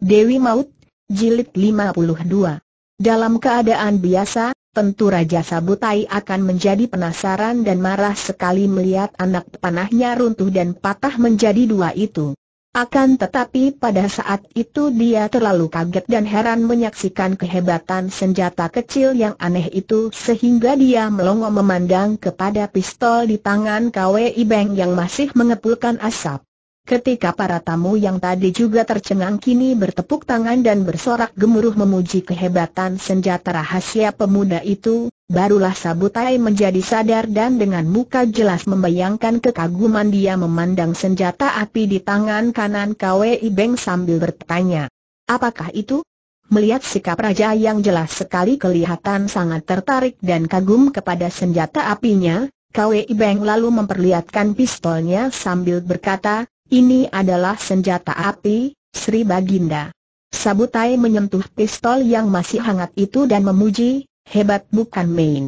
Dewi Maut, Jilid 52 Dalam keadaan biasa, tentu Raja Sabutai akan menjadi penasaran dan marah sekali melihat anak panahnya runtuh dan patah menjadi dua itu. Akan tetapi pada saat itu dia terlalu kaget dan heran menyaksikan kehebatan senjata kecil yang aneh itu sehingga dia melongo memandang kepada pistol di tangan KWI Beng yang masih mengepulkan asap. Ketika para tamu yang tadi juga tercengang kini bertepuk tangan dan bersorak gemuruh memuji kehebatan senjata rahasia pemuda itu, barulah Sabutai menjadi sadar dan dengan muka jelas membayangkan kekaguman dia memandang senjata api di tangan kanan KWI Beng sambil bertanya, apakah itu? Melihat sikap raja yang jelas sekali kelihatan sangat tertarik dan kagum kepada senjata apinya, KWI Beng lalu memperlihatkan pistolnya sambil berkata, ini adalah senjata api, Sri Baginda. Sabutai menyentuh pistol yang masih hangat itu dan memuji, hebat bukan main.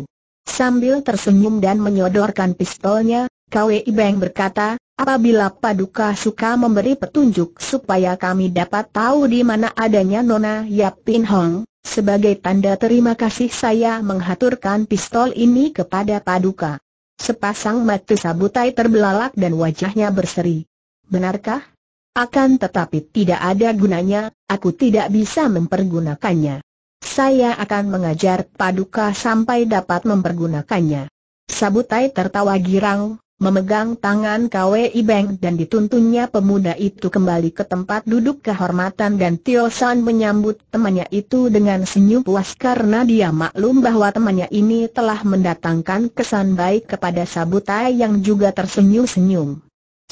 Sambil tersenyum dan menyodorkan pistolnya, Kwei Beng berkata, apabila Paduka suka memberi petunjuk supaya kami dapat tahu di mana adanya Nona Yap Pin Hong, sebagai tanda terima kasih saya menghaturkan pistol ini kepada Paduka. Sepasang mata Sabutai terbelalak dan wajahnya berseri benarkah? Akan tetapi tidak ada gunanya, aku tidak bisa mempergunakannya. Saya akan mengajar Paduka sampai dapat mempergunakannya. Sabutai tertawa girang, memegang tangan Kwe Beng dan dituntunnya pemuda itu kembali ke tempat duduk kehormatan dan Tio San menyambut temannya itu dengan senyum puas karena dia maklum bahwa temannya ini telah mendatangkan kesan baik kepada Sabutai yang juga tersenyum-senyum.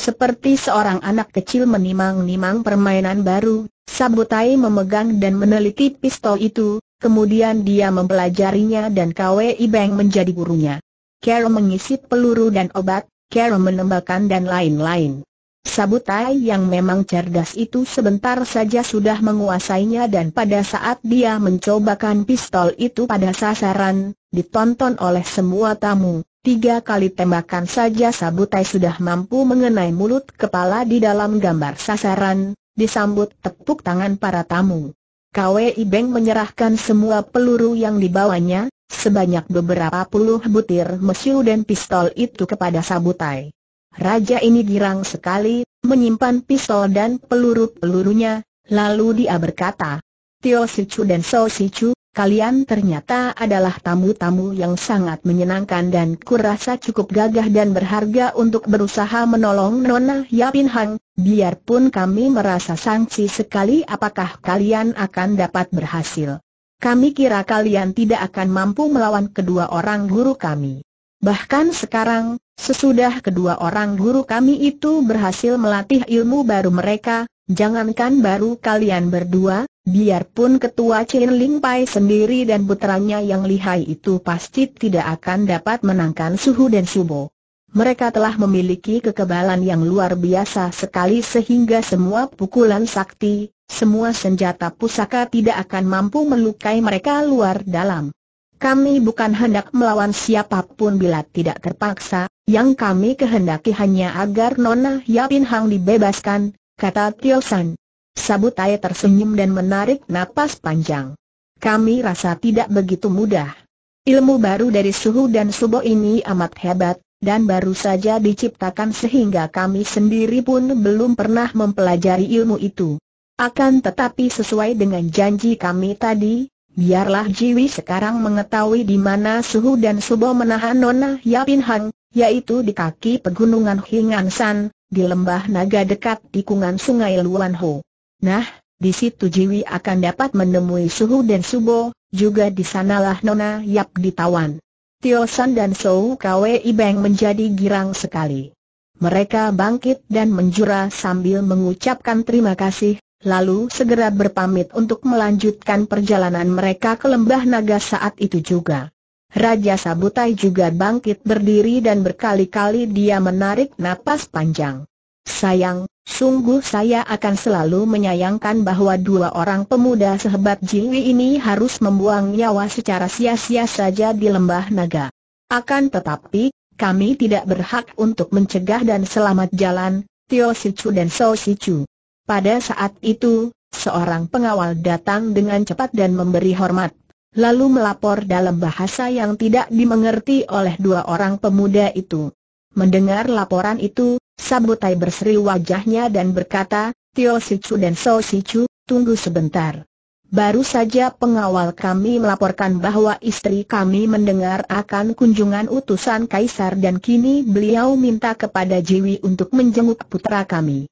Seperti seorang anak kecil menimang-nimang permainan baru, Sabutai memegang dan meneliti pistol itu, kemudian dia mempelajarinya dan KWI Beng menjadi gurunya. Carol mengisi peluru dan obat, Carol menembakkan dan lain-lain. Sabutai yang memang cerdas itu sebentar saja sudah menguasainya dan pada saat dia mencobakan pistol itu pada sasaran, ditonton oleh semua tamu, Tiga kali tembakan saja Sabutai sudah mampu mengenai mulut kepala di dalam gambar sasaran, disambut tepuk tangan para tamu. Kwe Ibeng menyerahkan semua peluru yang dibawanya, sebanyak beberapa puluh butir mesiu dan pistol itu kepada Sabutai. Raja ini girang sekali, menyimpan pistol dan peluru-pelurunya, lalu dia berkata, Tio Sichu dan So Sichu, Kalian ternyata adalah tamu-tamu yang sangat menyenangkan dan kurasa cukup gagah dan berharga untuk berusaha menolong Nona Yapin Hang. Biarpun kami merasa sangsi sekali apakah kalian akan dapat berhasil. Kami kira kalian tidak akan mampu melawan kedua orang guru kami. Bahkan sekarang, sesudah kedua orang guru kami itu berhasil melatih ilmu baru mereka, jangankan baru kalian berdua, Biarpun ketua Chen Ling Pai sendiri dan putranya yang lihai itu pasti tidak akan dapat menangkan Suhu dan Subo. Mereka telah memiliki kekebalan yang luar biasa sekali sehingga semua pukulan sakti, semua senjata pusaka tidak akan mampu melukai mereka luar dalam. Kami bukan hendak melawan siapapun bila tidak terpaksa, yang kami kehendaki hanya agar Nona Yapin Hang dibebaskan, kata Tio San. Sabutai tersenyum dan menarik napas panjang. Kami rasa tidak begitu mudah. Ilmu baru dari suhu dan subo ini amat hebat, dan baru saja diciptakan sehingga kami sendiri pun belum pernah mempelajari ilmu itu. Akan tetapi sesuai dengan janji kami tadi, biarlah Jiwi sekarang mengetahui di mana suhu dan subo menahan Nona Yapin Hang, yaitu di kaki pegunungan Hingansan, di lembah naga dekat tikungan sungai Ho. Nah, di situ Jiwi akan dapat menemui Suhu dan Subo, juga di sanalah Nona Yap ditawan. Tio San dan Sou Kwe Ibeng menjadi girang sekali. Mereka bangkit dan menjura sambil mengucapkan terima kasih, lalu segera berpamit untuk melanjutkan perjalanan mereka ke lembah naga saat itu juga. Raja Sabutai juga bangkit berdiri dan berkali-kali dia menarik napas panjang. Sayang, Sungguh saya akan selalu menyayangkan bahwa dua orang pemuda sehebat Jiwi ini harus membuang nyawa secara sia-sia saja di lembah naga. Akan tetapi, kami tidak berhak untuk mencegah dan selamat jalan, Tio Sichu dan So Sichu. Pada saat itu, seorang pengawal datang dengan cepat dan memberi hormat, lalu melapor dalam bahasa yang tidak dimengerti oleh dua orang pemuda itu. Mendengar laporan itu, Sabutai berseri wajahnya dan berkata, Tio Sichu dan So Sichu, tunggu sebentar. Baru saja pengawal kami melaporkan bahwa istri kami mendengar akan kunjungan utusan kaisar dan kini beliau minta kepada Jiwi untuk menjenguk putra kami.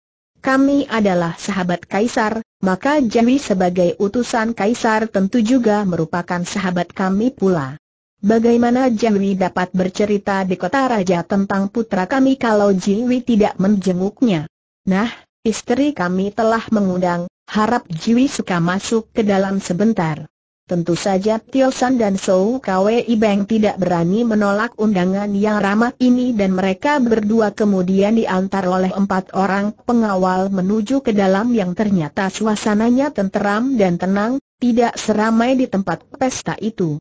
Kami adalah sahabat kaisar, maka Jiwi sebagai utusan kaisar tentu juga merupakan sahabat kami pula. Bagaimana Jiwi dapat bercerita di kota raja tentang putra kami kalau Jiwi tidak menjenguknya? Nah, istri kami telah mengundang, harap Jiwi suka masuk ke dalam sebentar. Tentu saja Tio San dan Sou Kwe Ibeng tidak berani menolak undangan yang ramah ini dan mereka berdua kemudian diantar oleh empat orang pengawal menuju ke dalam yang ternyata suasananya tenteram dan tenang, tidak seramai di tempat pesta itu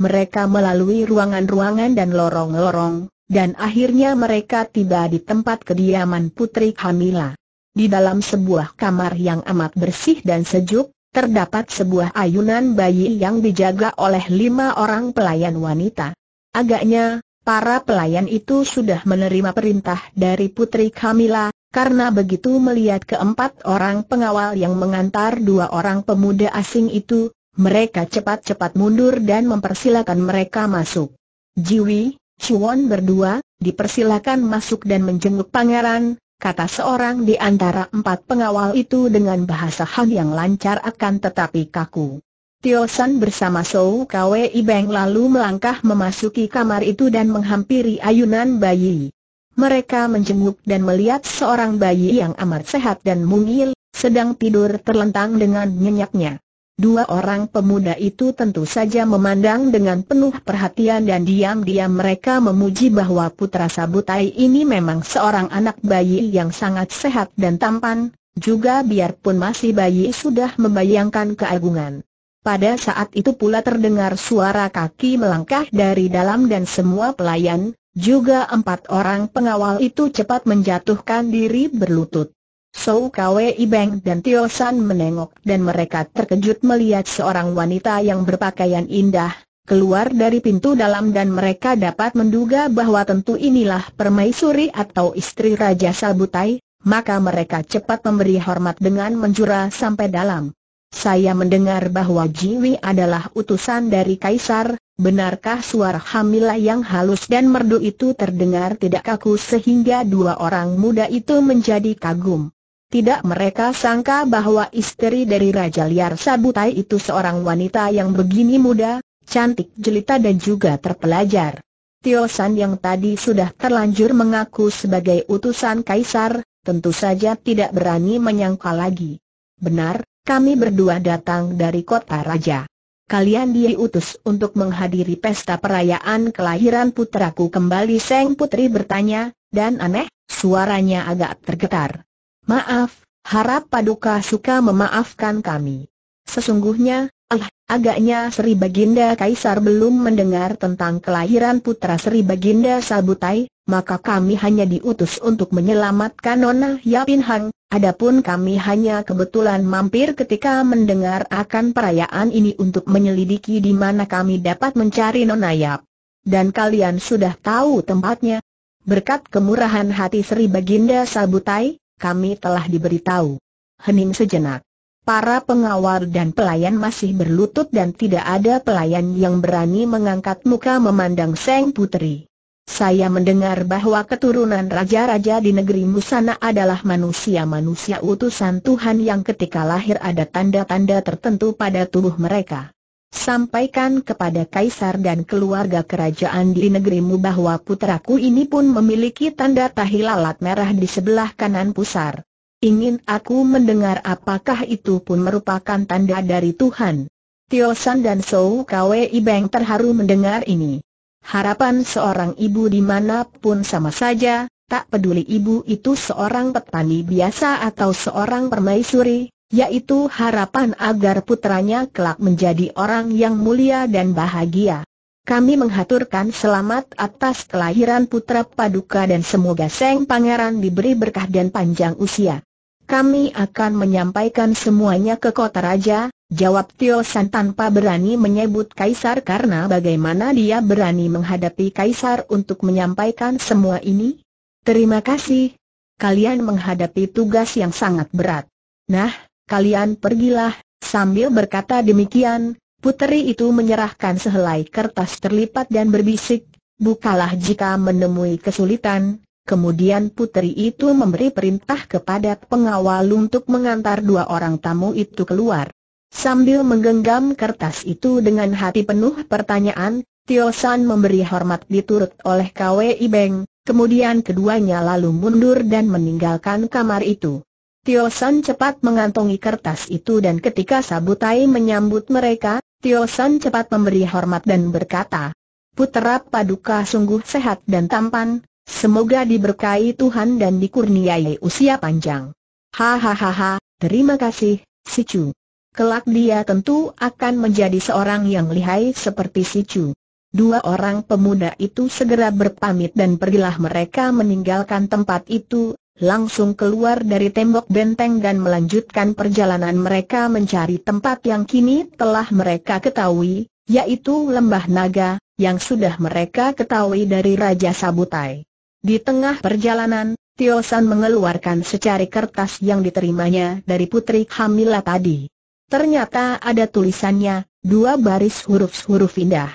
mereka melalui ruangan-ruangan dan lorong-lorong, dan akhirnya mereka tiba di tempat kediaman Putri Kamila. Di dalam sebuah kamar yang amat bersih dan sejuk, terdapat sebuah ayunan bayi yang dijaga oleh lima orang pelayan wanita. Agaknya, para pelayan itu sudah menerima perintah dari Putri Kamila, karena begitu melihat keempat orang pengawal yang mengantar dua orang pemuda asing itu, mereka cepat-cepat mundur dan mempersilakan mereka masuk. Jiwi, Chuan berdua, dipersilakan masuk dan menjenguk pangeran, kata seorang di antara empat pengawal itu dengan bahasa Han yang lancar akan tetapi kaku. Tio San bersama Sou Kwe Ibeng lalu melangkah memasuki kamar itu dan menghampiri ayunan bayi. Mereka menjenguk dan melihat seorang bayi yang amat sehat dan mungil, sedang tidur terlentang dengan nyenyaknya. Dua orang pemuda itu tentu saja memandang dengan penuh perhatian dan diam-diam mereka memuji bahwa putra Sabutai ini memang seorang anak bayi yang sangat sehat dan tampan, juga biarpun masih bayi sudah membayangkan keagungan. Pada saat itu pula terdengar suara kaki melangkah dari dalam dan semua pelayan, juga empat orang pengawal itu cepat menjatuhkan diri berlutut. Sou Kwe Ibeng dan Tio San menengok dan mereka terkejut melihat seorang wanita yang berpakaian indah, keluar dari pintu dalam dan mereka dapat menduga bahwa tentu inilah permaisuri atau istri Raja Sabutai, maka mereka cepat memberi hormat dengan menjura sampai dalam. Saya mendengar bahwa Jiwi adalah utusan dari Kaisar, benarkah suara Hamilah yang halus dan merdu itu terdengar tidak kaku sehingga dua orang muda itu menjadi kagum? Tidak mereka sangka bahwa istri dari Raja Liar Sabutai itu seorang wanita yang begini muda, cantik jelita dan juga terpelajar. Tio San yang tadi sudah terlanjur mengaku sebagai utusan kaisar, tentu saja tidak berani menyangkal lagi. Benar, kami berdua datang dari kota raja. Kalian diutus untuk menghadiri pesta perayaan kelahiran putraku kembali Seng Putri bertanya, dan aneh, suaranya agak tergetar. Maaf, harap Paduka suka memaafkan kami. Sesungguhnya, ah, agaknya Sri Baginda Kaisar belum mendengar tentang kelahiran putra Sri Baginda Sabutai, maka kami hanya diutus untuk menyelamatkan Nona Yapin Hang, adapun kami hanya kebetulan mampir ketika mendengar akan perayaan ini untuk menyelidiki di mana kami dapat mencari Nona Yap. Dan kalian sudah tahu tempatnya. Berkat kemurahan hati Sri Baginda Sabutai, kami telah diberitahu. Hening sejenak. Para pengawal dan pelayan masih berlutut dan tidak ada pelayan yang berani mengangkat muka memandang Seng Putri. Saya mendengar bahwa keturunan raja-raja di negeri Musana adalah manusia-manusia utusan Tuhan yang ketika lahir ada tanda-tanda tertentu pada tubuh mereka. Sampaikan kepada kaisar dan keluarga kerajaan di negerimu bahwa putraku ini pun memiliki tanda tahilalat merah di sebelah kanan pusar. Ingin aku mendengar apakah itu pun merupakan tanda dari Tuhan. Tio San dan Sou Kwe Ibeng terharu mendengar ini. Harapan seorang ibu dimanapun sama saja, tak peduli ibu itu seorang petani biasa atau seorang permaisuri, yaitu harapan agar putranya kelak menjadi orang yang mulia dan bahagia. Kami menghaturkan selamat atas kelahiran putra Paduka dan semoga Seng Pangeran diberi berkah dan panjang usia. Kami akan menyampaikan semuanya ke kota raja, jawab Tio San tanpa berani menyebut kaisar karena bagaimana dia berani menghadapi kaisar untuk menyampaikan semua ini? Terima kasih. Kalian menghadapi tugas yang sangat berat. Nah, kalian pergilah, sambil berkata demikian, puteri itu menyerahkan sehelai kertas terlipat dan berbisik, bukalah jika menemui kesulitan, Kemudian puteri itu memberi perintah kepada pengawal untuk mengantar dua orang tamu itu keluar. Sambil menggenggam kertas itu dengan hati penuh pertanyaan, Tio San memberi hormat diturut oleh KWI Beng, kemudian keduanya lalu mundur dan meninggalkan kamar itu. Tio San cepat mengantongi kertas itu dan ketika Sabutai menyambut mereka, Tio San cepat memberi hormat dan berkata, Putera Paduka sungguh sehat dan tampan, semoga diberkahi Tuhan dan dikurniai usia panjang. Hahaha, terima kasih, si Chu. Kelak dia tentu akan menjadi seorang yang lihai seperti si Chu. Dua orang pemuda itu segera berpamit dan pergilah mereka meninggalkan tempat itu, langsung keluar dari tembok benteng dan melanjutkan perjalanan mereka mencari tempat yang kini telah mereka ketahui, yaitu Lembah Naga, yang sudah mereka ketahui dari Raja Sabutai. Di tengah perjalanan, Tio San mengeluarkan secari kertas yang diterimanya dari putri Hamila tadi. Ternyata ada tulisannya, dua baris huruf-huruf indah.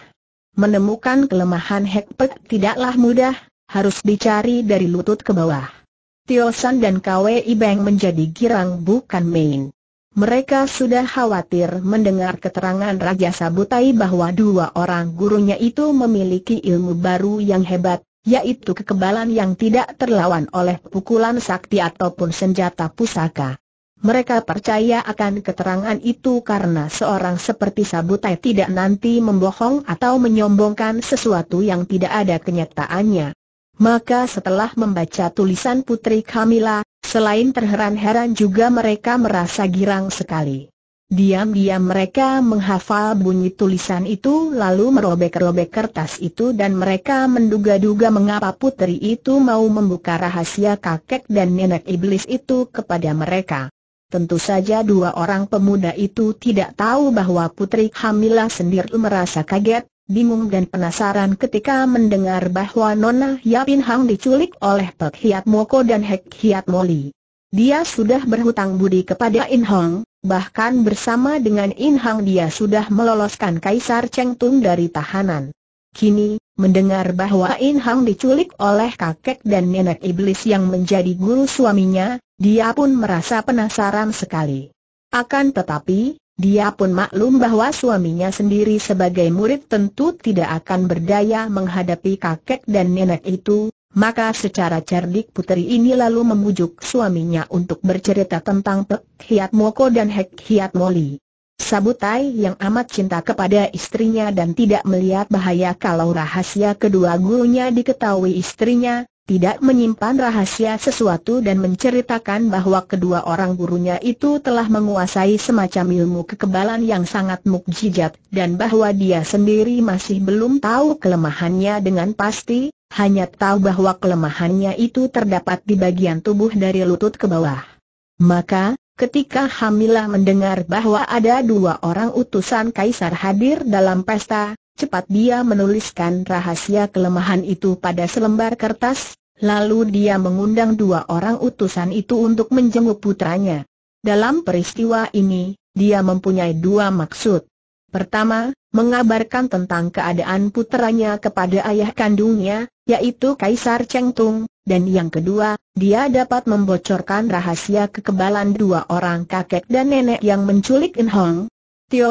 Menemukan kelemahan Hekpek tidaklah mudah, harus dicari dari lutut ke bawah. Tio San dan Kwei Beng menjadi girang bukan main. Mereka sudah khawatir mendengar keterangan Raja Sabutai bahwa dua orang gurunya itu memiliki ilmu baru yang hebat, yaitu kekebalan yang tidak terlawan oleh pukulan sakti ataupun senjata pusaka. Mereka percaya akan keterangan itu karena seorang seperti Sabutai tidak nanti membohong atau menyombongkan sesuatu yang tidak ada kenyataannya. Maka setelah membaca tulisan Putri Kamila, selain terheran-heran juga mereka merasa girang sekali. Diam-diam mereka menghafal bunyi tulisan itu lalu merobek-robek kertas itu dan mereka menduga-duga mengapa putri itu mau membuka rahasia kakek dan nenek iblis itu kepada mereka. Tentu saja dua orang pemuda itu tidak tahu bahwa putri Hamila sendiri merasa kaget, bingung dan penasaran ketika mendengar bahwa Nona Yapin Hang diculik oleh Pek Hiat Moko dan Hek Hiat Moli. Dia sudah berhutang budi kepada In Hang, bahkan bersama dengan In Hang dia sudah meloloskan Kaisar Cheng Tung dari tahanan. Kini, mendengar bahwa In Hang diculik oleh kakek dan nenek iblis yang menjadi guru suaminya, dia pun merasa penasaran sekali. Akan tetapi, dia pun maklum bahwa suaminya sendiri sebagai murid tentu tidak akan berdaya menghadapi kakek dan nenek itu, maka secara cerdik putri ini lalu memujuk suaminya untuk bercerita tentang Pek Hiat Moko dan Hek Hiat Moli. Sabutai yang amat cinta kepada istrinya dan tidak melihat bahaya kalau rahasia kedua gurunya diketahui istrinya, tidak menyimpan rahasia sesuatu dan menceritakan bahwa kedua orang gurunya itu telah menguasai semacam ilmu kekebalan yang sangat mukjizat dan bahwa dia sendiri masih belum tahu kelemahannya dengan pasti, hanya tahu bahwa kelemahannya itu terdapat di bagian tubuh dari lutut ke bawah. Maka, ketika Hamilah mendengar bahwa ada dua orang utusan kaisar hadir dalam pesta, Cepat dia menuliskan rahasia kelemahan itu pada selembar kertas, lalu dia mengundang dua orang utusan itu untuk menjenguk putranya. Dalam peristiwa ini, dia mempunyai dua maksud. Pertama, mengabarkan tentang keadaan putranya kepada ayah kandungnya, yaitu Kaisar Chengtung, dan yang kedua, dia dapat membocorkan rahasia kekebalan dua orang kakek dan nenek yang menculik In Hong,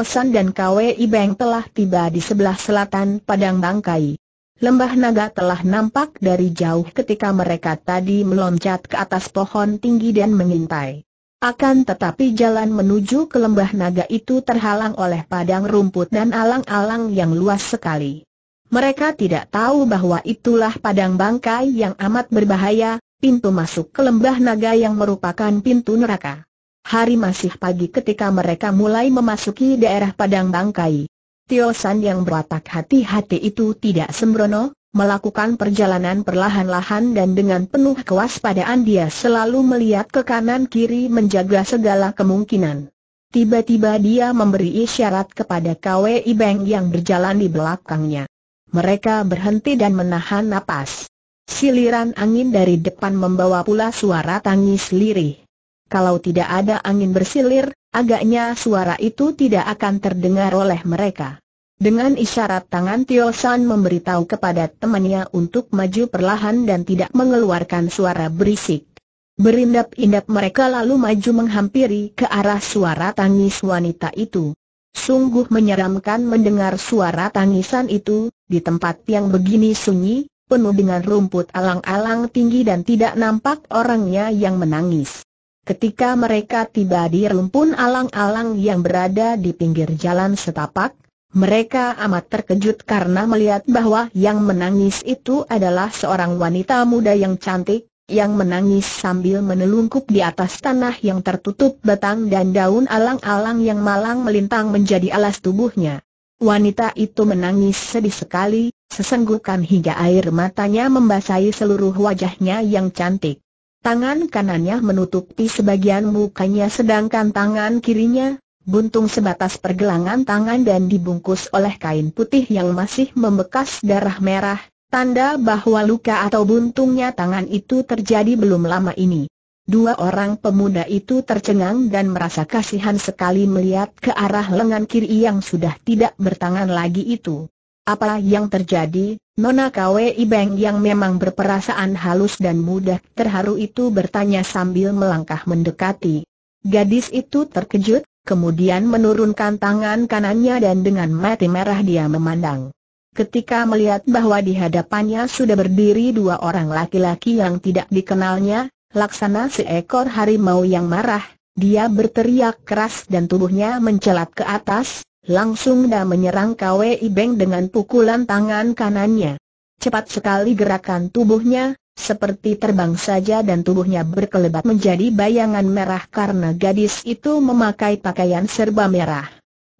San dan KWI Beng telah tiba di sebelah selatan Padang Bangkai. Lembah naga telah nampak dari jauh ketika mereka tadi meloncat ke atas pohon tinggi dan mengintai. Akan tetapi jalan menuju ke lembah naga itu terhalang oleh padang rumput dan alang-alang yang luas sekali. Mereka tidak tahu bahwa itulah padang bangkai yang amat berbahaya, pintu masuk ke lembah naga yang merupakan pintu neraka. Hari masih pagi ketika mereka mulai memasuki daerah Padang Bangkai. Tio San yang berwatak hati-hati itu tidak sembrono, melakukan perjalanan perlahan-lahan dan dengan penuh kewaspadaan dia selalu melihat ke kanan kiri menjaga segala kemungkinan. Tiba-tiba dia memberi isyarat kepada KWI Beng yang berjalan di belakangnya. Mereka berhenti dan menahan napas. Siliran angin dari depan membawa pula suara tangis lirih. Kalau tidak ada angin bersilir, agaknya suara itu tidak akan terdengar oleh mereka. Dengan isyarat tangan Tio San memberitahu kepada temannya untuk maju perlahan dan tidak mengeluarkan suara berisik. Berindap-indap mereka lalu maju menghampiri ke arah suara tangis wanita itu. Sungguh menyeramkan mendengar suara tangisan itu, di tempat yang begini sunyi, penuh dengan rumput alang-alang tinggi dan tidak nampak orangnya yang menangis. Ketika mereka tiba di rumpun alang-alang yang berada di pinggir jalan setapak, mereka amat terkejut karena melihat bahwa yang menangis itu adalah seorang wanita muda yang cantik, yang menangis sambil menelungkup di atas tanah yang tertutup batang dan daun alang-alang yang malang melintang menjadi alas tubuhnya. Wanita itu menangis sedih sekali, sesenggukan hingga air matanya membasahi seluruh wajahnya yang cantik. Tangan kanannya menutupi sebagian mukanya sedangkan tangan kirinya, buntung sebatas pergelangan tangan dan dibungkus oleh kain putih yang masih membekas darah merah, tanda bahwa luka atau buntungnya tangan itu terjadi belum lama ini. Dua orang pemuda itu tercengang dan merasa kasihan sekali melihat ke arah lengan kiri yang sudah tidak bertangan lagi itu. Apa yang terjadi, Nona Kwei Beng yang memang berperasaan halus dan mudah terharu itu bertanya sambil melangkah mendekati. Gadis itu terkejut, kemudian menurunkan tangan kanannya dan dengan mati merah dia memandang. Ketika melihat bahwa di hadapannya sudah berdiri dua orang laki-laki yang tidak dikenalnya, laksana seekor harimau yang marah, dia berteriak keras dan tubuhnya mencelat ke atas, Langsung dia menyerang KWI Beng dengan pukulan tangan kanannya. Cepat sekali gerakan tubuhnya, seperti terbang saja dan tubuhnya berkelebat menjadi bayangan merah karena gadis itu memakai pakaian serba merah.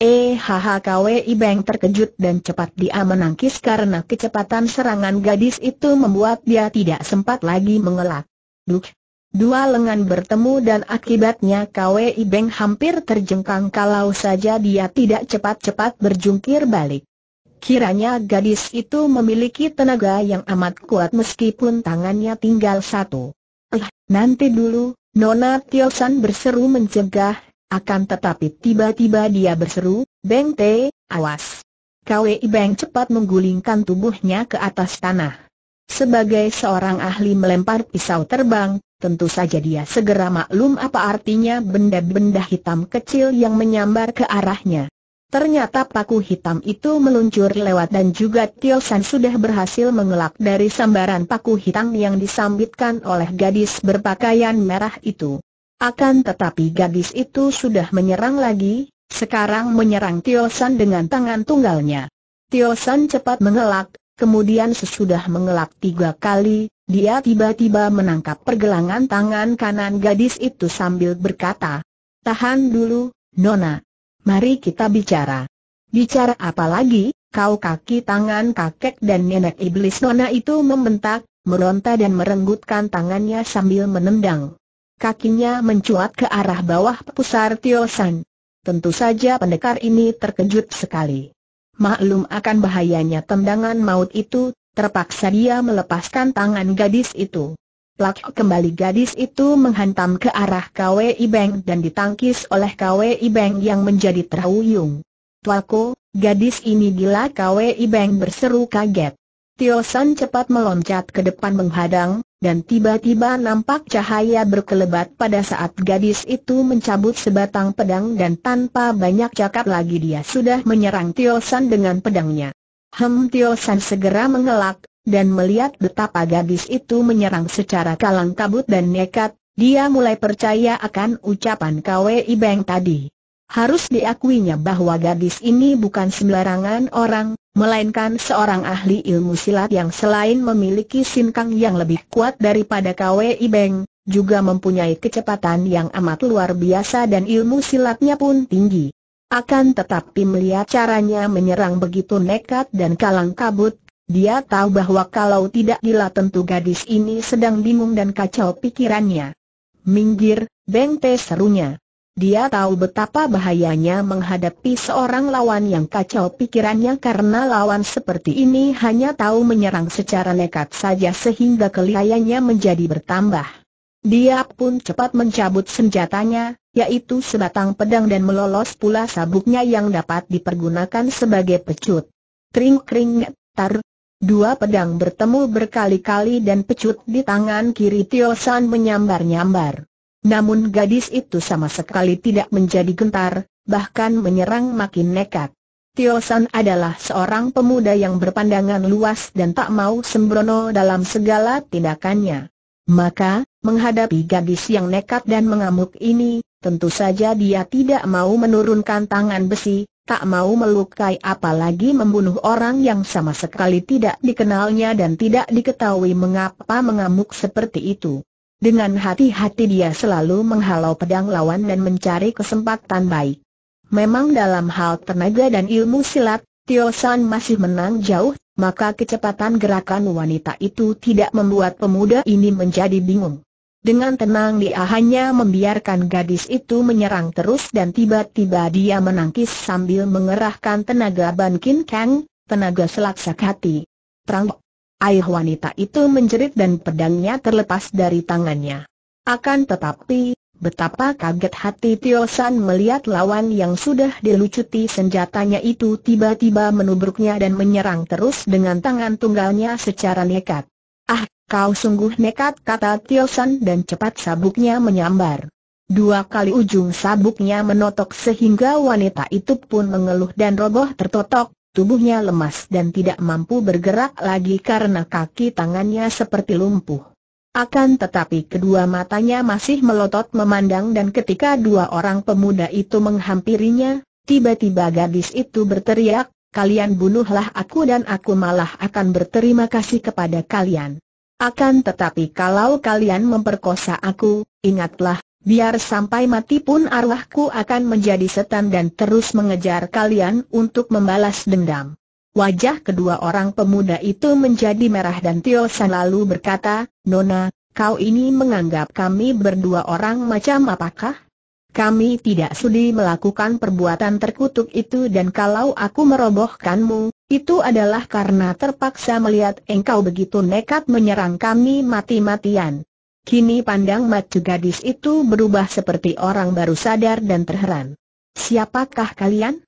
Eh, KW Ibeng terkejut dan cepat dia menangkis karena kecepatan serangan gadis itu membuat dia tidak sempat lagi mengelak. Duh, Dua lengan bertemu dan akibatnya Kwei Beng hampir terjengkang kalau saja dia tidak cepat-cepat berjungkir balik. Kiranya gadis itu memiliki tenaga yang amat kuat meskipun tangannya tinggal satu. Eh, nanti dulu, Nona Tiosan berseru mencegah, akan tetapi tiba-tiba dia berseru, Beng Te, awas. Kwei Beng cepat menggulingkan tubuhnya ke atas tanah. Sebagai seorang ahli melempar pisau terbang, Tentu saja dia segera maklum apa artinya benda-benda hitam kecil yang menyambar ke arahnya. Ternyata paku hitam itu meluncur lewat dan juga Tio San sudah berhasil mengelak dari sambaran paku hitam yang disambitkan oleh gadis berpakaian merah itu. Akan tetapi gadis itu sudah menyerang lagi, sekarang menyerang Tio San dengan tangan tunggalnya. Tio San cepat mengelak, kemudian sesudah mengelak tiga kali, dia tiba-tiba menangkap pergelangan tangan kanan gadis itu sambil berkata, Tahan dulu, Nona. Mari kita bicara. Bicara apa lagi? Kau kaki tangan kakek dan nenek iblis Nona itu membentak, meronta dan merenggutkan tangannya sambil menendang. Kakinya mencuat ke arah bawah pusar Tio San. Tentu saja pendekar ini terkejut sekali. Maklum akan bahayanya tendangan maut itu, Terpaksa dia melepaskan tangan gadis itu. Plak kembali gadis itu menghantam ke arah KWI Beng dan ditangkis oleh KWI Beng yang menjadi terhuyung. Tualko, gadis ini gila KWI Beng berseru kaget. Tio San cepat meloncat ke depan menghadang, dan tiba-tiba nampak cahaya berkelebat pada saat gadis itu mencabut sebatang pedang dan tanpa banyak cakap lagi dia sudah menyerang Tio San dengan pedangnya. Hem Tio San segera mengelak, dan melihat betapa gadis itu menyerang secara kalang kabut dan nekat, dia mulai percaya akan ucapan Kwe Beng tadi. Harus diakuinya bahwa gadis ini bukan sembarangan orang, melainkan seorang ahli ilmu silat yang selain memiliki sinkang yang lebih kuat daripada Kwe Beng, juga mempunyai kecepatan yang amat luar biasa dan ilmu silatnya pun tinggi. Akan tetapi melihat caranya menyerang begitu nekat dan kalang kabut, dia tahu bahwa kalau tidak gila tentu gadis ini sedang bingung dan kacau pikirannya. Minggir, bengte serunya. Dia tahu betapa bahayanya menghadapi seorang lawan yang kacau pikirannya karena lawan seperti ini hanya tahu menyerang secara nekat saja sehingga kelihayannya menjadi bertambah. Dia pun cepat mencabut senjatanya, yaitu sebatang pedang dan melolos pula sabuknya yang dapat dipergunakan sebagai pecut. Kring-kring, tar. Dua pedang bertemu berkali-kali dan pecut di tangan kiri Tio San menyambar-nyambar. Namun gadis itu sama sekali tidak menjadi gentar, bahkan menyerang makin nekat. Tio San adalah seorang pemuda yang berpandangan luas dan tak mau sembrono dalam segala tindakannya. Maka, menghadapi gadis yang nekat dan mengamuk ini, tentu saja dia tidak mau menurunkan tangan besi, tak mau melukai apalagi membunuh orang yang sama sekali tidak dikenalnya dan tidak diketahui mengapa mengamuk seperti itu. Dengan hati-hati dia selalu menghalau pedang lawan dan mencari kesempatan baik. Memang dalam hal tenaga dan ilmu silat, Tio San masih menang jauh maka kecepatan gerakan wanita itu tidak membuat pemuda ini menjadi bingung. Dengan tenang dia hanya membiarkan gadis itu menyerang terus dan tiba-tiba dia menangkis sambil mengerahkan tenaga Bankin Kang, tenaga selaksak hati. Terang, air wanita itu menjerit dan pedangnya terlepas dari tangannya. Akan tetapi, Betapa kaget hati Tio San melihat lawan yang sudah dilucuti senjatanya itu tiba-tiba menubruknya dan menyerang terus dengan tangan tunggalnya secara nekat. Ah, kau sungguh nekat kata Tio San dan cepat sabuknya menyambar. Dua kali ujung sabuknya menotok sehingga wanita itu pun mengeluh dan roboh tertotok, tubuhnya lemas dan tidak mampu bergerak lagi karena kaki tangannya seperti lumpuh. Akan tetapi kedua matanya masih melotot memandang dan ketika dua orang pemuda itu menghampirinya, tiba-tiba gadis itu berteriak, kalian bunuhlah aku dan aku malah akan berterima kasih kepada kalian. Akan tetapi kalau kalian memperkosa aku, ingatlah, biar sampai mati pun arwahku akan menjadi setan dan terus mengejar kalian untuk membalas dendam. Wajah kedua orang pemuda itu menjadi merah dan Tio San lalu berkata, Nona, kau ini menganggap kami berdua orang macam apakah? Kami tidak sudi melakukan perbuatan terkutuk itu dan kalau aku merobohkanmu, itu adalah karena terpaksa melihat engkau begitu nekat menyerang kami mati-matian. Kini pandang mata gadis itu berubah seperti orang baru sadar dan terheran. Siapakah kalian?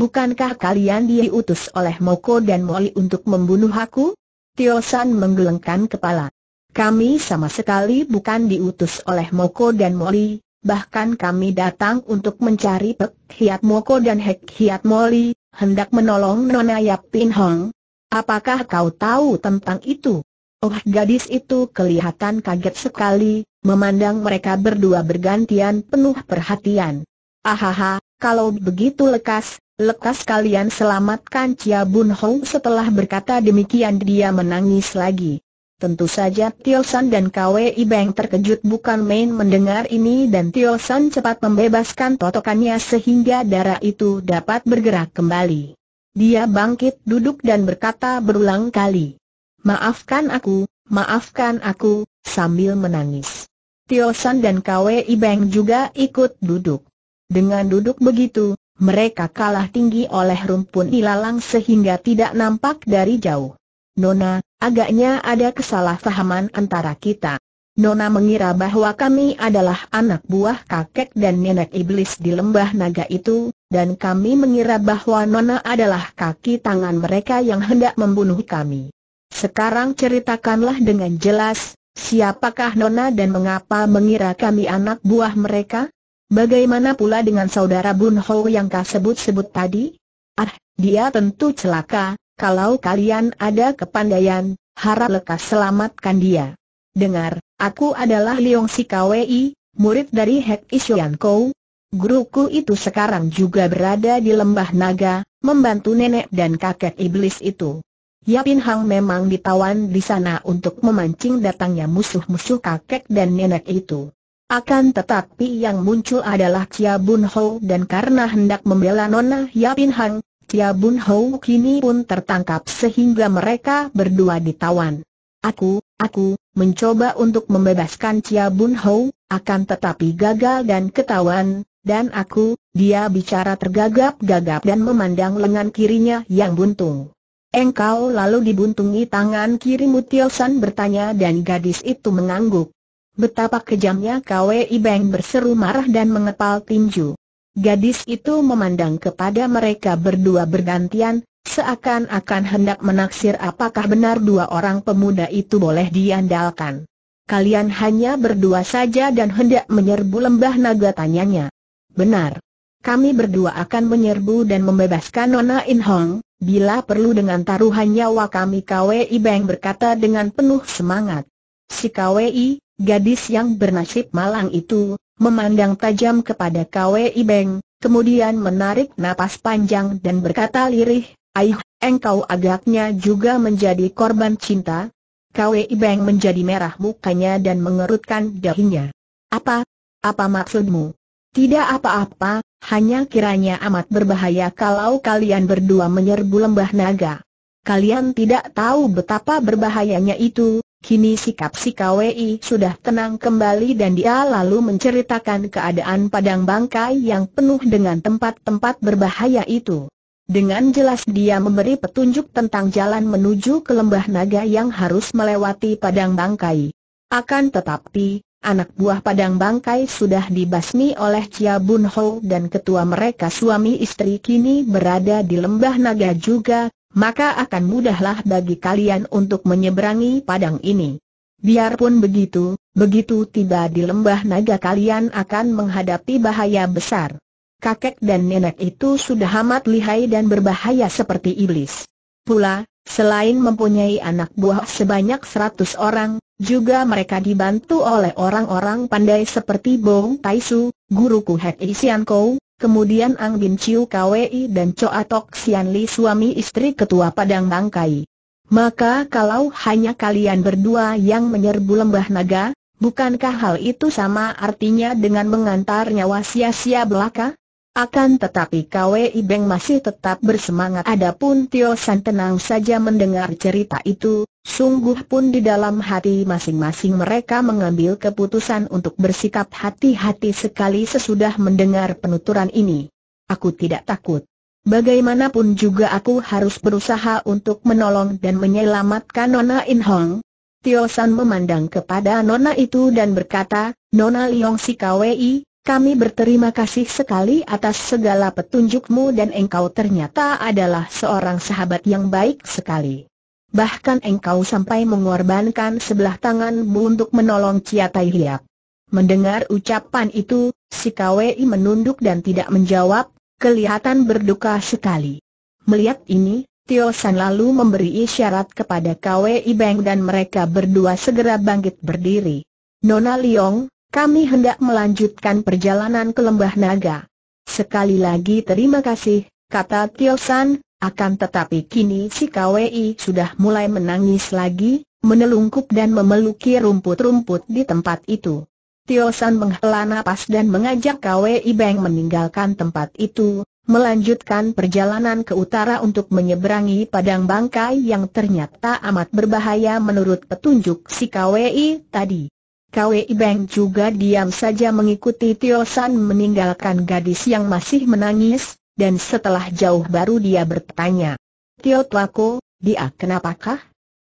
Bukankah kalian diutus oleh Moko dan Moli untuk membunuh aku? Tio San menggelengkan kepala. Kami sama sekali bukan diutus oleh Moko dan Moli, bahkan kami datang untuk mencari Pek Hiat Moko dan Hek Hiat Moli, hendak menolong Nona Yap Pin Hong. Apakah kau tahu tentang itu? Oh gadis itu kelihatan kaget sekali, memandang mereka berdua bergantian penuh perhatian. Ahaha, kalau begitu lekas, lekas kalian selamatkan Cia Bun Hong setelah berkata demikian dia menangis lagi. Tentu saja Tio San dan Kwei Beng terkejut bukan main mendengar ini dan Tio San cepat membebaskan totokannya sehingga darah itu dapat bergerak kembali. Dia bangkit duduk dan berkata berulang kali, Maafkan aku, maafkan aku, sambil menangis. Tio San dan Kwei Beng juga ikut duduk. Dengan duduk begitu, mereka kalah tinggi oleh rumpun ilalang sehingga tidak nampak dari jauh. Nona, agaknya ada kesalahpahaman antara kita. Nona mengira bahwa kami adalah anak buah kakek dan nenek iblis di lembah naga itu, dan kami mengira bahwa Nona adalah kaki tangan mereka yang hendak membunuh kami. Sekarang ceritakanlah dengan jelas, siapakah Nona dan mengapa mengira kami anak buah mereka? Bagaimana pula dengan saudara Bun Ho yang kau sebut-sebut tadi? Ah, dia tentu celaka, kalau kalian ada kepandaian, harap lekas selamatkan dia. Dengar, aku adalah Leong Sikawi, murid dari Hek Isyuan Kou. Guruku itu sekarang juga berada di Lembah Naga, membantu nenek dan kakek iblis itu. Yapin Hang memang ditawan di sana untuk memancing datangnya musuh-musuh kakek dan nenek itu. Akan tetapi yang muncul adalah Chia Bun Ho dan karena hendak membela Nona Yapin Hang, Chia Bun Ho kini pun tertangkap sehingga mereka berdua ditawan. Aku, aku, mencoba untuk membebaskan Chia Bun Ho, akan tetapi gagal dan ketahuan, dan aku, dia bicara tergagap-gagap dan memandang lengan kirinya yang buntung. Engkau lalu dibuntungi tangan kiri Mutiosan bertanya dan gadis itu mengangguk. Betapa kejamnya Kwei Beng berseru marah dan mengepal tinju. Gadis itu memandang kepada mereka berdua bergantian, seakan-akan hendak menaksir apakah benar dua orang pemuda itu boleh diandalkan. Kalian hanya berdua saja dan hendak menyerbu lembah naga tanyanya. Benar. Kami berdua akan menyerbu dan membebaskan Nona In Hong, bila perlu dengan taruhan nyawa kami Kwei Beng berkata dengan penuh semangat. Si I. Gadis yang bernasib malang itu, memandang tajam kepada KWI Beng, kemudian menarik napas panjang dan berkata lirih, Aih, engkau agaknya juga menjadi korban cinta? KWI Beng menjadi merah mukanya dan mengerutkan dahinya. Apa? Apa maksudmu? Tidak apa-apa, hanya kiranya amat berbahaya kalau kalian berdua menyerbu lembah naga. Kalian tidak tahu betapa berbahayanya itu, Kini sikap si KWI sudah tenang kembali dan dia lalu menceritakan keadaan padang bangkai yang penuh dengan tempat-tempat berbahaya itu. Dengan jelas dia memberi petunjuk tentang jalan menuju ke lembah naga yang harus melewati padang bangkai. Akan tetapi, anak buah padang bangkai sudah dibasmi oleh Chia Bun Ho dan ketua mereka suami istri kini berada di lembah naga juga, maka akan mudahlah bagi kalian untuk menyeberangi padang ini. Biarpun begitu, begitu tiba di lembah naga kalian akan menghadapi bahaya besar. Kakek dan nenek itu sudah amat lihai dan berbahaya seperti iblis. Pula, selain mempunyai anak buah sebanyak seratus orang, juga mereka dibantu oleh orang-orang pandai seperti Bong Taisu, guruku Hek Isian Kou, Kemudian Ang Bin Chiu Kwei dan Choa Tok Sian Li suami istri ketua Padang Bangkai. Maka kalau hanya kalian berdua yang menyerbu lembah naga, bukankah hal itu sama artinya dengan mengantar nyawa sia-sia belaka? Akan tetapi Kwe Ibeng masih tetap bersemangat adapun Tio San tenang saja mendengar cerita itu, sungguh pun di dalam hati masing-masing mereka mengambil keputusan untuk bersikap hati-hati sekali sesudah mendengar penuturan ini. Aku tidak takut. Bagaimanapun juga aku harus berusaha untuk menolong dan menyelamatkan Nona In Hong. Tio San memandang kepada Nona itu dan berkata, Nona Liong Si Kwi, kami berterima kasih sekali atas segala petunjukmu dan engkau ternyata adalah seorang sahabat yang baik sekali. Bahkan engkau sampai mengorbankan sebelah tanganmu untuk menolong Tai Hiap. Mendengar ucapan itu, si KWI menunduk dan tidak menjawab, kelihatan berduka sekali. Melihat ini, Tio San lalu memberi isyarat kepada KWI Beng dan mereka berdua segera bangkit berdiri. Nona Liong, kami hendak melanjutkan perjalanan ke Lembah Naga. Sekali lagi terima kasih, kata Tio San, akan tetapi kini si KWI sudah mulai menangis lagi, menelungkup dan memeluki rumput-rumput di tempat itu. Tio San menghela nafas dan mengajak KWI Beng meninggalkan tempat itu, melanjutkan perjalanan ke utara untuk menyeberangi padang bangkai yang ternyata amat berbahaya menurut petunjuk si KWI tadi. Kwei Beng juga diam saja mengikuti Tio San meninggalkan gadis yang masih menangis, dan setelah jauh baru dia bertanya. Tio Tuako, dia kenapakah?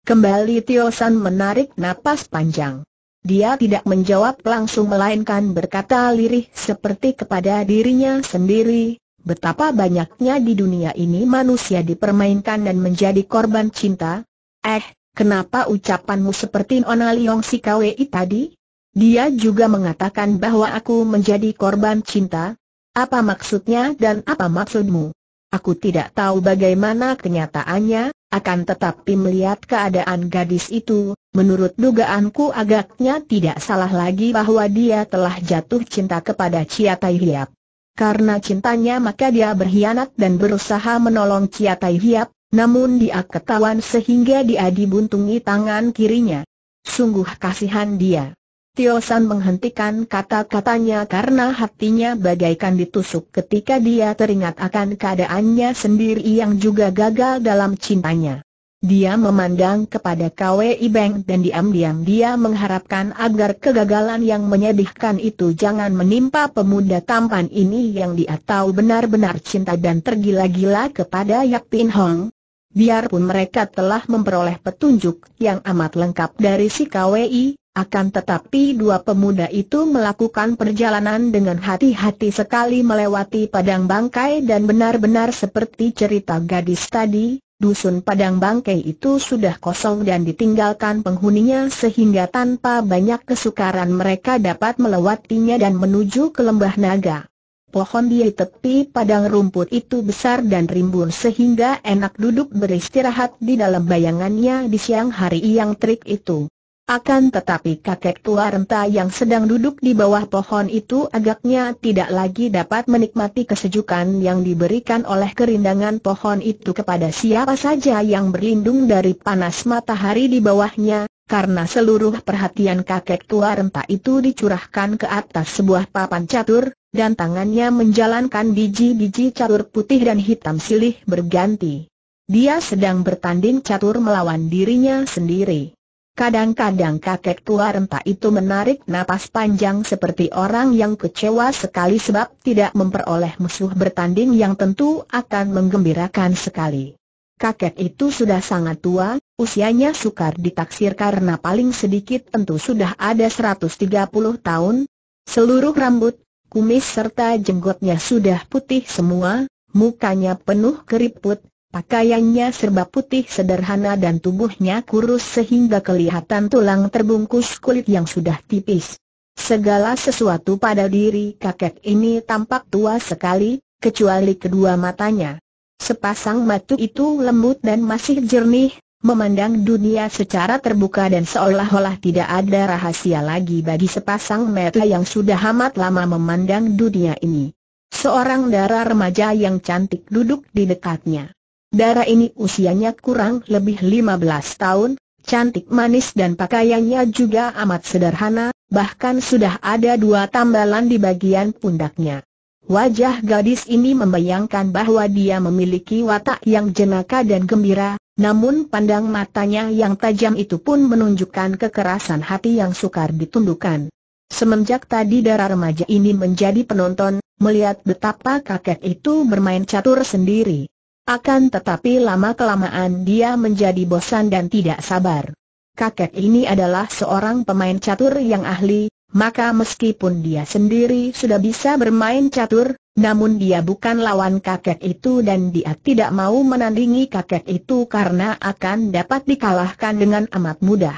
Kembali Tio San menarik napas panjang. Dia tidak menjawab langsung melainkan berkata lirih seperti kepada dirinya sendiri, betapa banyaknya di dunia ini manusia dipermainkan dan menjadi korban cinta. Eh, Kenapa ucapanmu seperti Nona Liong si KWI tadi? Dia juga mengatakan bahwa aku menjadi korban cinta. Apa maksudnya dan apa maksudmu? Aku tidak tahu bagaimana kenyataannya, akan tetapi melihat keadaan gadis itu, menurut dugaanku agaknya tidak salah lagi bahwa dia telah jatuh cinta kepada Chia Tai Hiap. Karena cintanya maka dia berkhianat dan berusaha menolong Chia Tai Hiap, namun dia ketahuan sehingga dia dibuntungi tangan kirinya. Sungguh kasihan dia. Tio San menghentikan kata-katanya karena hatinya bagaikan ditusuk ketika dia teringat akan keadaannya sendiri yang juga gagal dalam cintanya. Dia memandang kepada KWI Beng dan diam-diam dia mengharapkan agar kegagalan yang menyedihkan itu jangan menimpa pemuda tampan ini yang dia tahu benar-benar cinta dan tergila-gila kepada Yak Pin Hong, Biarpun mereka telah memperoleh petunjuk yang amat lengkap dari si KWI, akan tetapi dua pemuda itu melakukan perjalanan dengan hati-hati sekali melewati padang bangkai dan benar-benar seperti cerita gadis tadi, dusun padang bangkai itu sudah kosong dan ditinggalkan penghuninya sehingga tanpa banyak kesukaran mereka dapat melewatinya dan menuju ke lembah naga. Pohon di tepi padang rumput itu besar dan rimbun sehingga enak duduk beristirahat di dalam bayangannya di siang hari yang terik itu. Akan tetapi kakek tua renta yang sedang duduk di bawah pohon itu agaknya tidak lagi dapat menikmati kesejukan yang diberikan oleh kerindangan pohon itu kepada siapa saja yang berlindung dari panas matahari di bawahnya, karena seluruh perhatian kakek tua renta itu dicurahkan ke atas sebuah papan catur, dan tangannya menjalankan biji-biji catur putih dan hitam silih berganti. Dia sedang bertanding catur melawan dirinya sendiri. Kadang-kadang kakek tua renta itu menarik napas panjang seperti orang yang kecewa sekali sebab tidak memperoleh musuh bertanding yang tentu akan menggembirakan sekali. Kakek itu sudah sangat tua, usianya sukar ditaksir karena paling sedikit tentu sudah ada 130 tahun. Seluruh rambut, kumis serta jenggotnya sudah putih semua, mukanya penuh keriput, pakaiannya serba putih sederhana dan tubuhnya kurus sehingga kelihatan tulang terbungkus kulit yang sudah tipis. Segala sesuatu pada diri kakek ini tampak tua sekali, kecuali kedua matanya. Sepasang mata itu lembut dan masih jernih, memandang dunia secara terbuka dan seolah-olah tidak ada rahasia lagi bagi sepasang mata yang sudah amat lama memandang dunia ini. Seorang dara remaja yang cantik duduk di dekatnya. Dara ini usianya kurang lebih 15 tahun, cantik manis dan pakaiannya juga amat sederhana, bahkan sudah ada dua tambalan di bagian pundaknya. Wajah gadis ini membayangkan bahwa dia memiliki watak yang jenaka dan gembira, namun pandang matanya yang tajam itu pun menunjukkan kekerasan hati yang sukar ditundukkan. Semenjak tadi darah remaja ini menjadi penonton, melihat betapa kakek itu bermain catur sendiri. Akan tetapi lama-kelamaan dia menjadi bosan dan tidak sabar. Kakek ini adalah seorang pemain catur yang ahli, maka meskipun dia sendiri sudah bisa bermain catur, namun dia bukan lawan kakek itu dan dia tidak mau menandingi kakek itu karena akan dapat dikalahkan dengan amat mudah.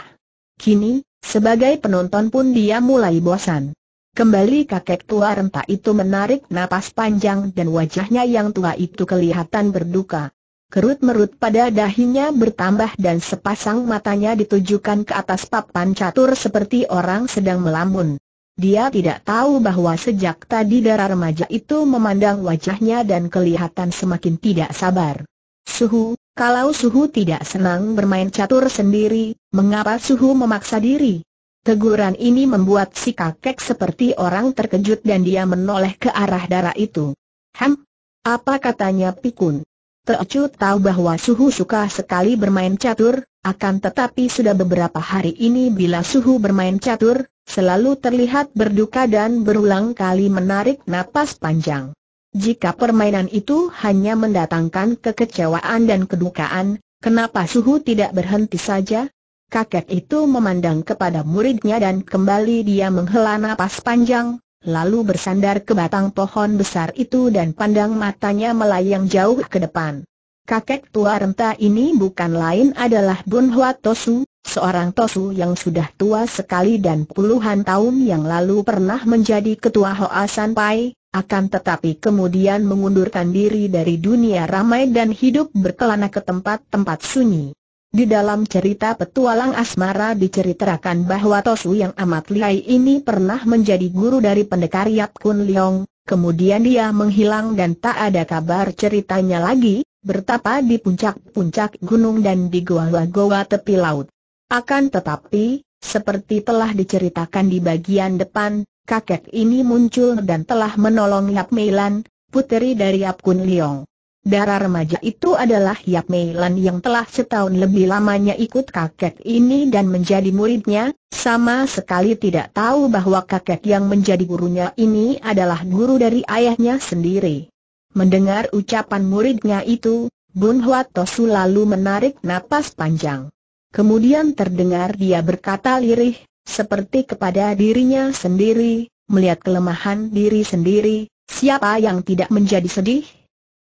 Kini, sebagai penonton pun dia mulai bosan. Kembali kakek tua renta itu menarik napas panjang dan wajahnya yang tua itu kelihatan berduka. Kerut-merut pada dahinya bertambah dan sepasang matanya ditujukan ke atas papan catur seperti orang sedang melamun. Dia tidak tahu bahwa sejak tadi darah remaja itu memandang wajahnya dan kelihatan semakin tidak sabar. Suhu, kalau Suhu tidak senang bermain catur sendiri, mengapa Suhu memaksa diri? Teguran ini membuat si kakek seperti orang terkejut dan dia menoleh ke arah darah itu. Ham? Apa katanya Pikun? Teocu tahu bahwa Suhu suka sekali bermain catur, akan tetapi sudah beberapa hari ini bila Suhu bermain catur, selalu terlihat berduka dan berulang kali menarik napas panjang. Jika permainan itu hanya mendatangkan kekecewaan dan kedukaan, kenapa Suhu tidak berhenti saja? Kakek itu memandang kepada muridnya dan kembali dia menghela napas panjang, lalu bersandar ke batang pohon besar itu dan pandang matanya melayang jauh ke depan. Kakek tua renta ini bukan lain adalah Bun Hua Tosu, seorang Tosu yang sudah tua sekali dan puluhan tahun yang lalu pernah menjadi ketua Hoa San Pai, akan tetapi kemudian mengundurkan diri dari dunia ramai dan hidup berkelana ke tempat-tempat sunyi. Di dalam cerita petualang asmara diceritakan bahwa Tosu yang amat lihai ini pernah menjadi guru dari pendekar Yap Kun Leong, kemudian dia menghilang dan tak ada kabar ceritanya lagi, bertapa di puncak-puncak gunung dan di goa-goa tepi laut. Akan tetapi, seperti telah diceritakan di bagian depan, kakek ini muncul dan telah menolong Yap Meilan, puteri dari Yap Kun Leong. Darah remaja itu adalah Yap Mei Lan yang telah setahun lebih lamanya ikut kakek ini dan menjadi muridnya, sama sekali tidak tahu bahwa kakek yang menjadi gurunya ini adalah guru dari ayahnya sendiri. Mendengar ucapan muridnya itu, Bun Tosu lalu menarik napas panjang. Kemudian terdengar dia berkata lirih, seperti kepada dirinya sendiri, melihat kelemahan diri sendiri, siapa yang tidak menjadi sedih?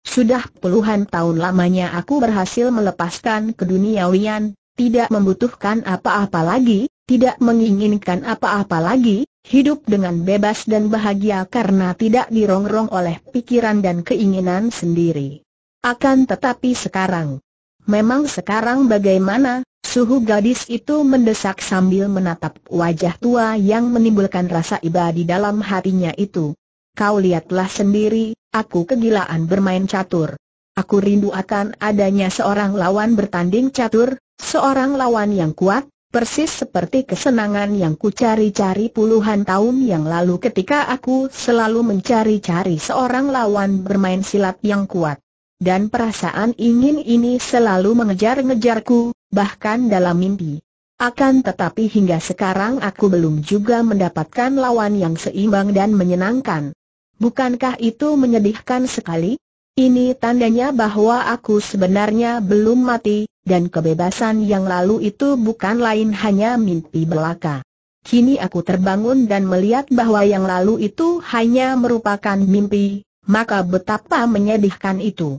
Sudah puluhan tahun lamanya aku berhasil melepaskan keduniawian, tidak membutuhkan apa-apa lagi, tidak menginginkan apa-apa lagi, hidup dengan bebas dan bahagia karena tidak dirongrong oleh pikiran dan keinginan sendiri. Akan tetapi sekarang, memang sekarang bagaimana, suhu gadis itu mendesak sambil menatap wajah tua yang menimbulkan rasa iba di dalam hatinya itu. Kau lihatlah sendiri, Aku kegilaan bermain catur. Aku rindu akan adanya seorang lawan bertanding catur, seorang lawan yang kuat, persis seperti kesenangan yang ku cari-cari puluhan tahun yang lalu ketika aku selalu mencari-cari seorang lawan bermain silat yang kuat. Dan perasaan ingin ini selalu mengejar-ngejarku, bahkan dalam mimpi. Akan tetapi hingga sekarang aku belum juga mendapatkan lawan yang seimbang dan menyenangkan. Bukankah itu menyedihkan sekali? Ini tandanya bahwa aku sebenarnya belum mati, dan kebebasan yang lalu itu bukan lain hanya mimpi belaka. Kini aku terbangun dan melihat bahwa yang lalu itu hanya merupakan mimpi, maka betapa menyedihkan itu.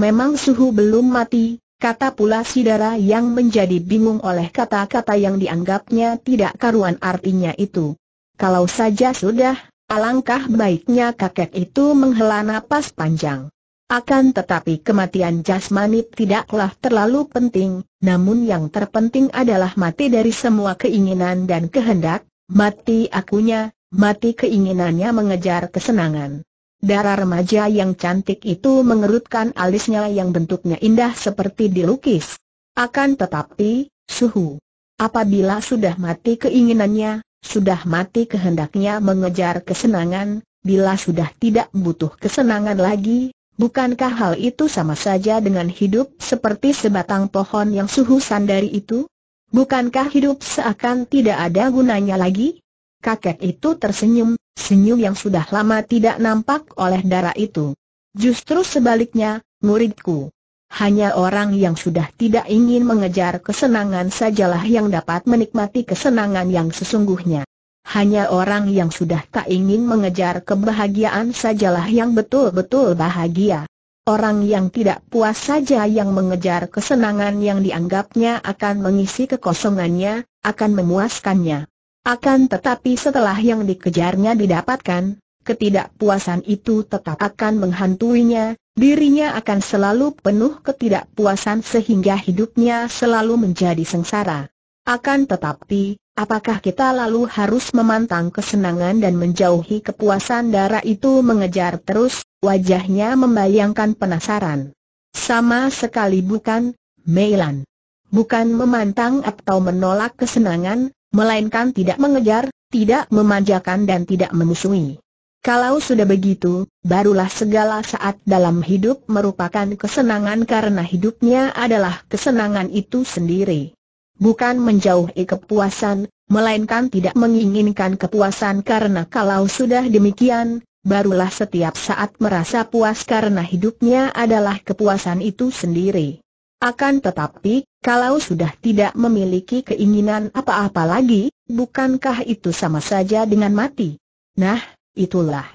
Memang suhu belum mati, kata pula Sidara yang menjadi bingung oleh kata-kata yang dianggapnya tidak karuan artinya itu. Kalau saja sudah, Alangkah baiknya kakek itu menghela napas panjang. Akan tetapi kematian jasmani tidaklah terlalu penting, namun yang terpenting adalah mati dari semua keinginan dan kehendak, mati akunya, mati keinginannya mengejar kesenangan. Darah remaja yang cantik itu mengerutkan alisnya yang bentuknya indah seperti dilukis. Akan tetapi, suhu. Apabila sudah mati keinginannya, sudah mati kehendaknya mengejar kesenangan, bila sudah tidak butuh kesenangan lagi, bukankah hal itu sama saja dengan hidup seperti sebatang pohon yang suhu sandari itu? Bukankah hidup seakan tidak ada gunanya lagi? Kakek itu tersenyum, senyum yang sudah lama tidak nampak oleh darah itu. Justru sebaliknya, muridku, hanya orang yang sudah tidak ingin mengejar kesenangan sajalah yang dapat menikmati kesenangan yang sesungguhnya. Hanya orang yang sudah tak ingin mengejar kebahagiaan sajalah yang betul-betul bahagia. Orang yang tidak puas saja yang mengejar kesenangan yang dianggapnya akan mengisi kekosongannya, akan memuaskannya. Akan tetapi setelah yang dikejarnya didapatkan, ketidakpuasan itu tetap akan menghantuinya, dirinya akan selalu penuh ketidakpuasan sehingga hidupnya selalu menjadi sengsara. Akan tetapi, apakah kita lalu harus memantang kesenangan dan menjauhi kepuasan darah itu mengejar terus, wajahnya membayangkan penasaran. Sama sekali bukan, Meilan. Bukan memantang atau menolak kesenangan, melainkan tidak mengejar, tidak memanjakan dan tidak memusuhi. Kalau sudah begitu, barulah segala saat dalam hidup merupakan kesenangan karena hidupnya adalah kesenangan itu sendiri. Bukan menjauhi kepuasan, melainkan tidak menginginkan kepuasan karena kalau sudah demikian, barulah setiap saat merasa puas karena hidupnya adalah kepuasan itu sendiri. Akan tetapi, kalau sudah tidak memiliki keinginan apa-apa lagi, bukankah itu sama saja dengan mati? Nah, itulah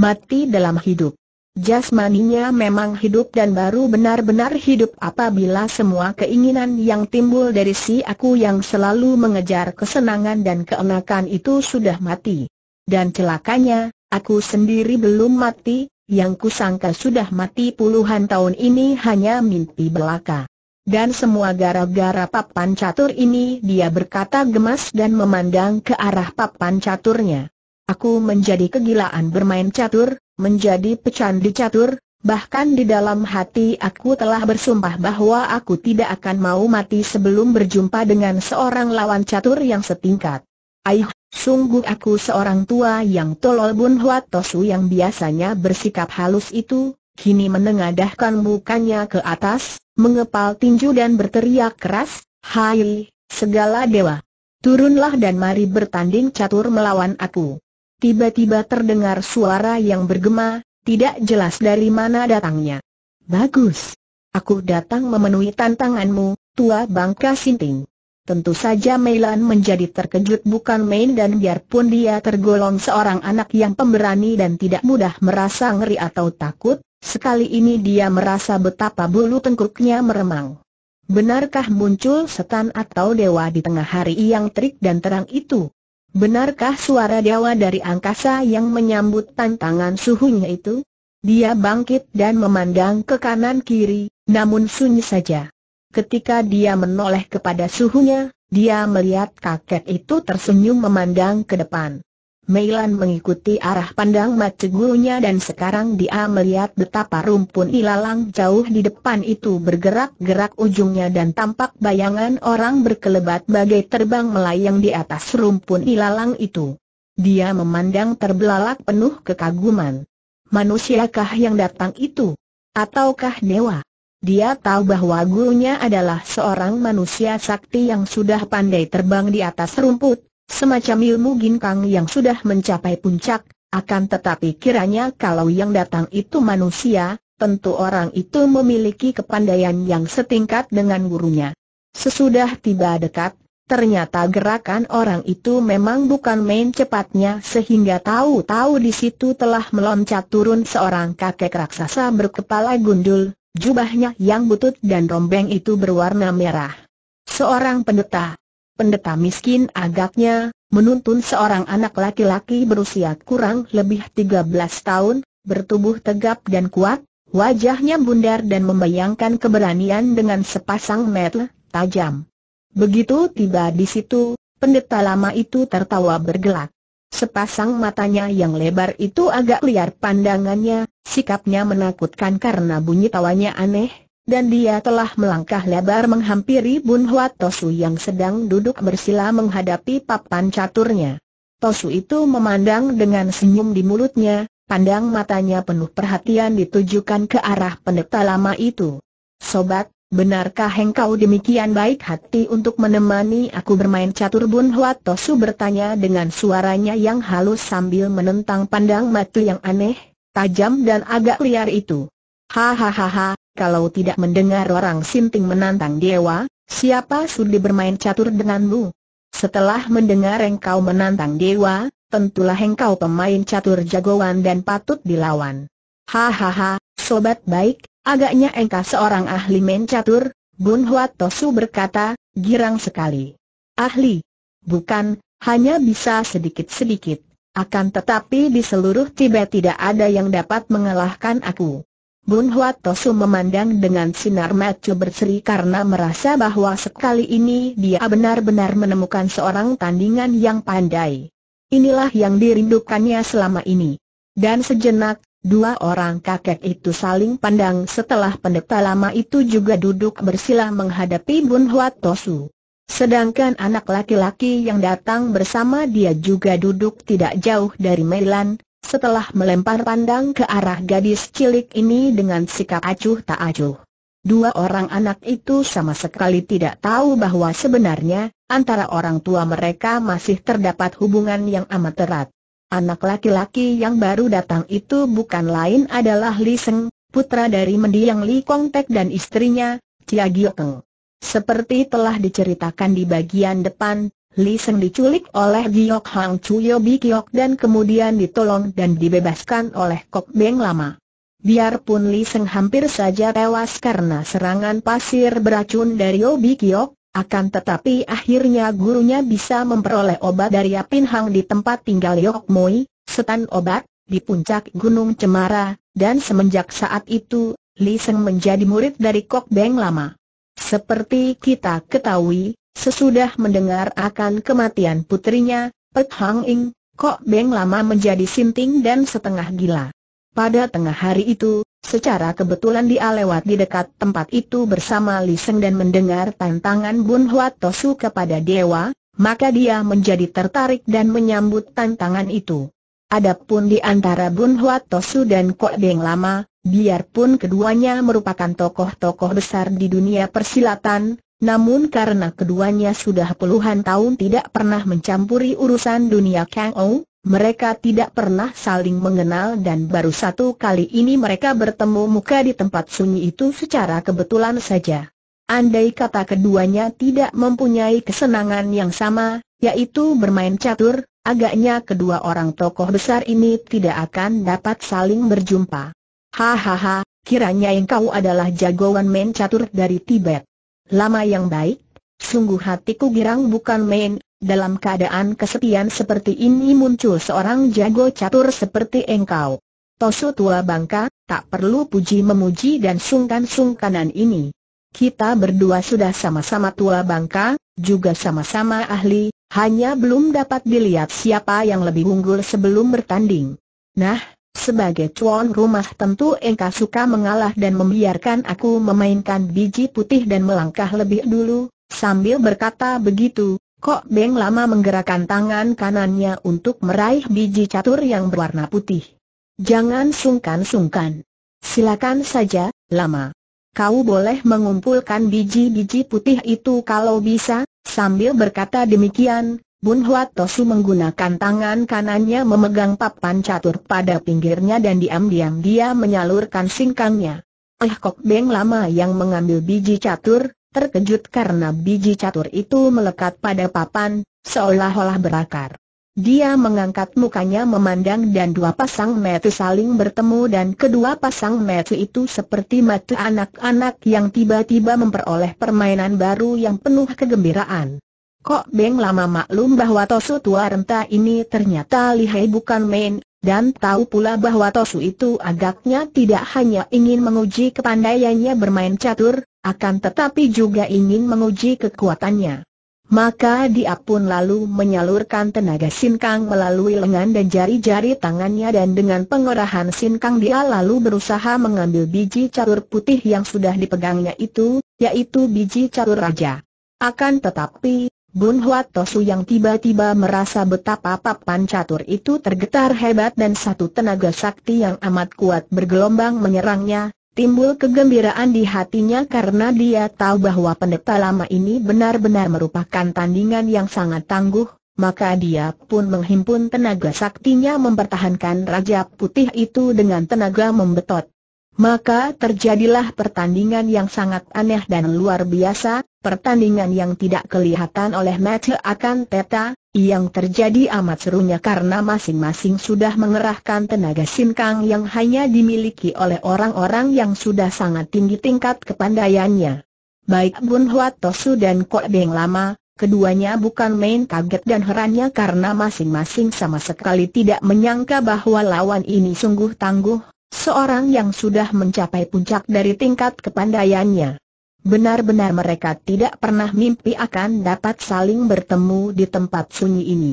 mati dalam hidup. Jasmaninya memang hidup dan baru benar-benar hidup apabila semua keinginan yang timbul dari si aku yang selalu mengejar kesenangan dan keenakan itu sudah mati. Dan celakanya, aku sendiri belum mati, yang kusangka sudah mati puluhan tahun ini hanya mimpi belaka. Dan semua gara-gara papan catur ini dia berkata gemas dan memandang ke arah papan caturnya. Aku menjadi kegilaan bermain catur, menjadi pecandu catur, bahkan di dalam hati aku telah bersumpah bahwa aku tidak akan mau mati sebelum berjumpa dengan seorang lawan catur yang setingkat. Aih, sungguh aku seorang tua yang tolol Bun Huat Tosu yang biasanya bersikap halus itu, kini menengadahkan mukanya ke atas, mengepal tinju dan berteriak keras, Hai, segala dewa! Turunlah dan mari bertanding catur melawan aku tiba-tiba terdengar suara yang bergema, tidak jelas dari mana datangnya. Bagus. Aku datang memenuhi tantanganmu, tua bangka sinting. Tentu saja Meilan menjadi terkejut bukan main dan biarpun dia tergolong seorang anak yang pemberani dan tidak mudah merasa ngeri atau takut, sekali ini dia merasa betapa bulu tengkuknya meremang. Benarkah muncul setan atau dewa di tengah hari yang terik dan terang itu? Benarkah suara dewa dari angkasa yang menyambut tantangan suhunya itu? Dia bangkit dan memandang ke kanan kiri, namun sunyi saja. Ketika dia menoleh kepada suhunya, dia melihat kakek itu tersenyum memandang ke depan. Meilan mengikuti arah pandang gurunya dan sekarang dia melihat betapa rumpun ilalang jauh di depan itu bergerak-gerak ujungnya dan tampak bayangan orang berkelebat bagai terbang melayang di atas rumpun ilalang itu. Dia memandang terbelalak penuh kekaguman. Manusiakah yang datang itu? Ataukah dewa? Dia tahu bahwa gurunya adalah seorang manusia sakti yang sudah pandai terbang di atas rumput, Semacam ilmu ginkang yang sudah mencapai puncak, akan tetapi kiranya kalau yang datang itu manusia, tentu orang itu memiliki kepandaian yang setingkat dengan gurunya. Sesudah tiba dekat, ternyata gerakan orang itu memang bukan main cepatnya sehingga tahu-tahu di situ telah meloncat turun seorang kakek raksasa berkepala gundul, jubahnya yang butut dan rombeng itu berwarna merah. Seorang pendeta, pendeta miskin agaknya, menuntun seorang anak laki-laki berusia kurang lebih 13 tahun, bertubuh tegap dan kuat, wajahnya bundar dan membayangkan keberanian dengan sepasang mata tajam. Begitu tiba di situ, pendeta lama itu tertawa bergelak. Sepasang matanya yang lebar itu agak liar pandangannya, sikapnya menakutkan karena bunyi tawanya aneh, dan dia telah melangkah lebar menghampiri Bun Tosu yang sedang duduk bersila menghadapi papan caturnya. Tosu itu memandang dengan senyum di mulutnya, pandang matanya penuh perhatian ditujukan ke arah pendeta lama itu. Sobat, benarkah engkau demikian baik hati untuk menemani aku bermain catur Bun Tosu bertanya dengan suaranya yang halus sambil menentang pandang mati yang aneh, tajam dan agak liar itu. Hahaha, kalau tidak mendengar orang Sinting menantang dewa, siapa sudi bermain catur denganmu? Setelah mendengar engkau menantang dewa, tentulah engkau pemain catur jagoan dan patut dilawan. Hahaha, sobat baik, agaknya engkau seorang ahli main catur, Bun Huat Tosu berkata, girang sekali. Ahli? Bukan, hanya bisa sedikit-sedikit. Akan tetapi di seluruh Tibet tidak ada yang dapat mengalahkan aku. Bun Hua Tosu memandang dengan sinar mata berseri karena merasa bahwa sekali ini dia benar-benar menemukan seorang tandingan yang pandai. Inilah yang dirindukannya selama ini. Dan sejenak, dua orang kakek itu saling pandang setelah pendeta lama itu juga duduk bersila menghadapi Bun Hua Tosu. Sedangkan anak laki-laki yang datang bersama dia juga duduk tidak jauh dari Melan setelah melempar pandang ke arah gadis cilik ini dengan sikap acuh tak acuh. Dua orang anak itu sama sekali tidak tahu bahwa sebenarnya, antara orang tua mereka masih terdapat hubungan yang amat erat. Anak laki-laki yang baru datang itu bukan lain adalah Li Seng, putra dari mendiang Li Kong Tek dan istrinya, Chia Gio Keng. Seperti telah diceritakan di bagian depan, Li Seng diculik oleh Giok Hang Chuyo Bikiok dan kemudian ditolong dan dibebaskan oleh Kok Beng Lama. Biarpun Li Seng hampir saja tewas karena serangan pasir beracun dari Bi Kiok, akan tetapi akhirnya gurunya bisa memperoleh obat dari Yapin Hang di tempat tinggal Yok Moi, setan obat, di puncak Gunung Cemara, dan semenjak saat itu, Li Seng menjadi murid dari Kok Beng Lama. Seperti kita ketahui, Sesudah mendengar akan kematian putrinya, Pek Hang Ing, Kok Beng lama menjadi sinting dan setengah gila. Pada tengah hari itu, secara kebetulan dia lewat di dekat tempat itu bersama Li Seng dan mendengar tantangan Bun Huat Tosu kepada Dewa, maka dia menjadi tertarik dan menyambut tantangan itu. Adapun di antara Bun Huat Tosu dan Kok Beng Lama, biarpun keduanya merupakan tokoh-tokoh besar di dunia persilatan, namun karena keduanya sudah puluhan tahun tidak pernah mencampuri urusan dunia Kang Ou, mereka tidak pernah saling mengenal dan baru satu kali ini mereka bertemu muka di tempat sunyi itu secara kebetulan saja. Andai kata keduanya tidak mempunyai kesenangan yang sama, yaitu bermain catur, agaknya kedua orang tokoh besar ini tidak akan dapat saling berjumpa. Hahaha, kiranya engkau adalah jagoan main catur dari Tibet. Lama yang baik, sungguh hatiku girang bukan main, dalam keadaan kesepian seperti ini muncul seorang jago catur seperti engkau. Tosu tua bangka, tak perlu puji memuji dan sungkan-sungkanan ini. Kita berdua sudah sama-sama tua bangka, juga sama-sama ahli, hanya belum dapat dilihat siapa yang lebih unggul sebelum bertanding. Nah, sebagai tuan rumah tentu engkau suka mengalah dan membiarkan aku memainkan biji putih dan melangkah lebih dulu, sambil berkata begitu, Kok Beng lama menggerakkan tangan kanannya untuk meraih biji catur yang berwarna putih. Jangan sungkan-sungkan. Silakan saja, lama. Kau boleh mengumpulkan biji-biji putih itu kalau bisa, sambil berkata demikian, Bun Huat Tosu menggunakan tangan kanannya memegang papan catur pada pinggirnya dan diam-diam dia menyalurkan singkangnya. Eh Kok Beng lama yang mengambil biji catur, terkejut karena biji catur itu melekat pada papan, seolah-olah berakar. Dia mengangkat mukanya memandang dan dua pasang mata saling bertemu dan kedua pasang mata itu seperti mata anak-anak yang tiba-tiba memperoleh permainan baru yang penuh kegembiraan. Kok Beng lama maklum bahwa Tosu tua renta ini ternyata lihai bukan main, dan tahu pula bahwa Tosu itu agaknya tidak hanya ingin menguji kepandaiannya bermain catur, akan tetapi juga ingin menguji kekuatannya. Maka dia pun lalu menyalurkan tenaga sinkang melalui lengan dan jari-jari tangannya dan dengan pengerahan sinkang dia lalu berusaha mengambil biji catur putih yang sudah dipegangnya itu, yaitu biji catur raja. Akan tetapi, Bun Huat Tosu yang tiba-tiba merasa betapa papan catur itu tergetar hebat dan satu tenaga sakti yang amat kuat bergelombang menyerangnya, timbul kegembiraan di hatinya karena dia tahu bahwa pendeta lama ini benar-benar merupakan tandingan yang sangat tangguh, maka dia pun menghimpun tenaga saktinya mempertahankan Raja Putih itu dengan tenaga membetot. Maka terjadilah pertandingan yang sangat aneh dan luar biasa, pertandingan yang tidak kelihatan oleh mata akan teta, yang terjadi amat serunya karena masing-masing sudah mengerahkan tenaga sinkang yang hanya dimiliki oleh orang-orang yang sudah sangat tinggi tingkat kepandaiannya. Baik Bun Huat Tosu dan Kok Beng Lama, keduanya bukan main kaget dan herannya karena masing-masing sama sekali tidak menyangka bahwa lawan ini sungguh tangguh, seorang yang sudah mencapai puncak dari tingkat kepandaiannya. Benar-benar mereka tidak pernah mimpi akan dapat saling bertemu di tempat sunyi ini.